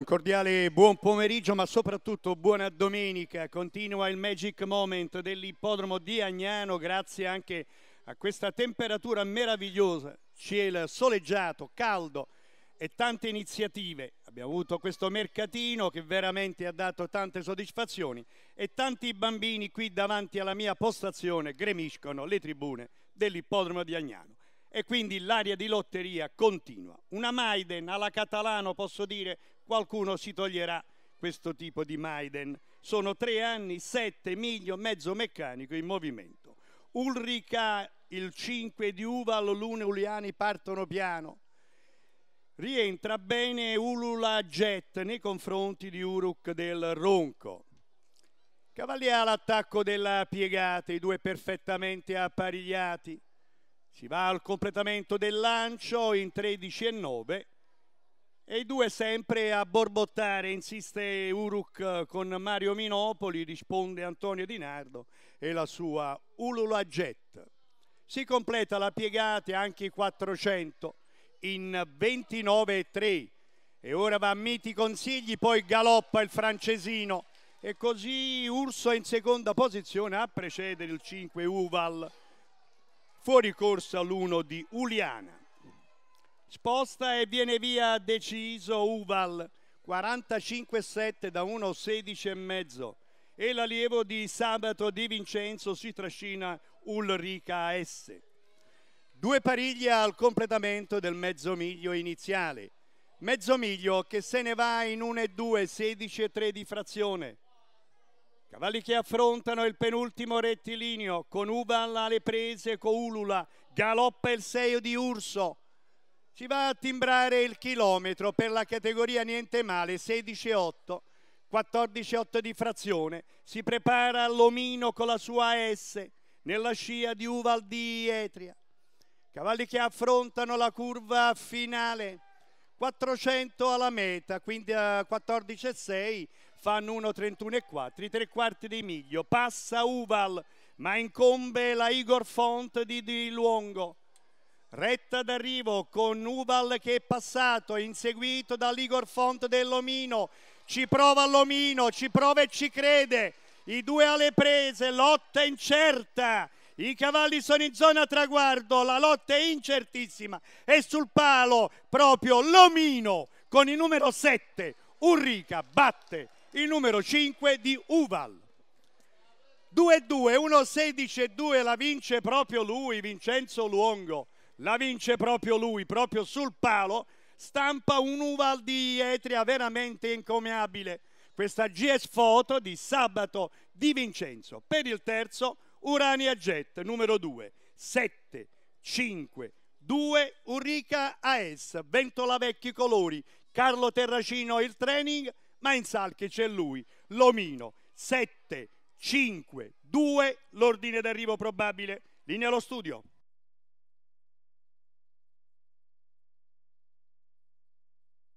Un cordiale buon pomeriggio ma soprattutto buona domenica. Continua il magic moment dell'ippodromo di Agnano grazie anche a questa temperatura meravigliosa, cielo soleggiato, caldo e tante iniziative. Abbiamo avuto questo mercatino che veramente ha dato tante soddisfazioni e tanti bambini qui davanti alla mia postazione gremiscono le tribune dell'ippodromo di Agnano e quindi l'aria di lotteria continua. Una Maiden alla catalano, posso dire, qualcuno si toglierà questo tipo di Maiden. Sono tre anni, sette miglio, mezzo meccanico in movimento. Ulrica, il 5 di Uval, Lune Uliani partono piano. Rientra bene Ulula Jet nei confronti di Uruk del Ronco. Cavaliere all'attacco della piegata, i due perfettamente apparigliati. Si va al completamento del lancio in 13 e 9 e i due sempre a borbottare, insiste Uruk con Mario Minopoli, risponde Antonio Di Nardo e la sua Ulula Jet. Si completa la piegata anche i 400 in 29 e 3 e ora va a Miti Consigli, poi galoppa il francesino e così Urso è in seconda posizione a precedere il 5 Uval fuori corsa l'1 di Uliana. Sposta e viene via deciso Uval, 45-7 da 1-16,5 e l'allievo di Sabato Di Vincenzo si trascina Ulrica S. Due pariglie al completamento del mezzo miglio iniziale. Mezzo miglio che se ne va in 1 e 2, 16 3 di frazione. Cavalli che affrontano il penultimo rettilineo, con Ubal alle prese, con Ulula, galoppa il 6 di Urso. Si va a timbrare il chilometro per la categoria niente male, 16,8, 14,8 di frazione. Si prepara l'omino con la sua S nella scia di Uval di Etria. Cavalli che affrontano la curva finale, 400 alla meta, quindi a 14,6 fanno 1,31 e 4, i tre quarti di miglio, passa Uval, ma incombe la Igor Font di Di Luongo. Retta d'arrivo con Uval che è passato, inseguito dall'Igor Font dell'Omino. Ci prova l'Omino, ci prova e ci crede. I due alle prese, lotta incerta. I cavalli sono in zona traguardo, la lotta è incertissima. E sul palo proprio l'Omino con il numero 7. Ulrica batte il numero 5 di Uval. 2-2, 1-16 e 2, la vince proprio lui, Vincenzo Luongo. La vince proprio lui, proprio sul palo. Stampa un Uval di Etria veramente incomiabile. Questa GS Foto di sabato di Vincenzo. Per il terzo, Urania Jet, numero 2. 7, 5, 2, Ulrica AS, Ventola Vecchi Colori, Carlo Terracino il training ma in sal che c'è lui, Lomino, 7, 5, 2, l'ordine d'arrivo probabile. Linea allo studio.